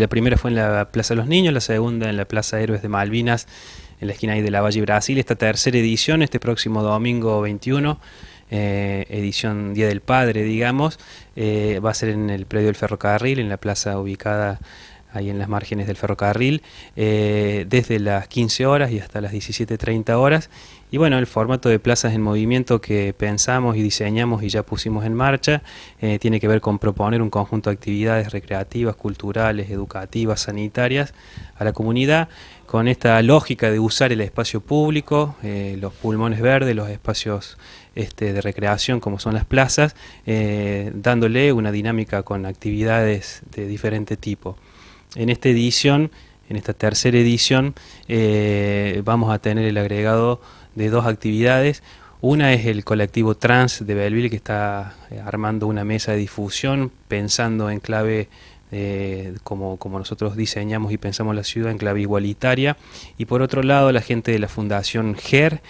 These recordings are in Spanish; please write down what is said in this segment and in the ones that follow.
La primera fue en la Plaza de los Niños, la segunda en la Plaza Héroes de Malvinas, en la esquina de la Valle Brasil. Esta tercera edición, este próximo domingo 21, eh, edición Día del Padre, digamos, eh, va a ser en el predio del ferrocarril, en la plaza ubicada ahí en las márgenes del ferrocarril, eh, desde las 15 horas y hasta las 17.30 horas. Y bueno, el formato de plazas en movimiento que pensamos y diseñamos y ya pusimos en marcha eh, tiene que ver con proponer un conjunto de actividades recreativas, culturales, educativas, sanitarias a la comunidad, con esta lógica de usar el espacio público, eh, los pulmones verdes, los espacios este, de recreación como son las plazas, dándole una dinámica con actividades de diferente tipo en esta edición, en esta tercera edición, eh, vamos a tener el agregado de dos actividades. Una es el colectivo trans de Belleville que está eh, armando una mesa de difusión pensando en clave eh, como, como, nosotros diseñamos y pensamos la ciudad en clave igualitaria. Y por otro lado, la gente de la Fundación GER.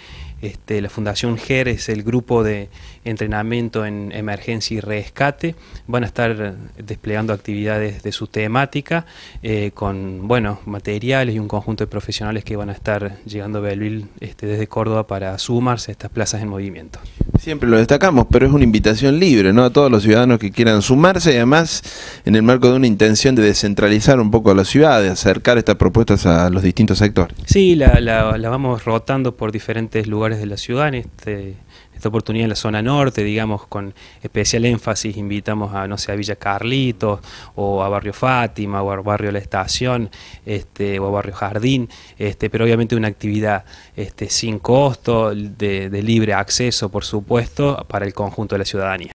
Este, la Fundación GER es el grupo de entrenamiento en emergencia y rescate. Van a estar desplegando actividades de su temática eh, con bueno, materiales y un conjunto de profesionales que van a estar llegando a Belville este, desde Córdoba para sumarse a estas plazas en movimiento. Siempre lo destacamos, pero es una invitación libre, ¿no? A todos los ciudadanos que quieran sumarse y además en el marco de una intención de descentralizar un poco la ciudad, de acercar estas propuestas a los distintos sectores. Sí, la, vamos rotando por diferentes lugares de la ciudad en este esta oportunidad en la zona norte, digamos, con especial énfasis invitamos a, no sé, a Villa Carlitos, o a Barrio Fátima, o a Barrio La Estación, este, o a Barrio Jardín, este, pero obviamente una actividad este, sin costo, de libre acceso, por supuesto puesto para el conjunto de la ciudadanía.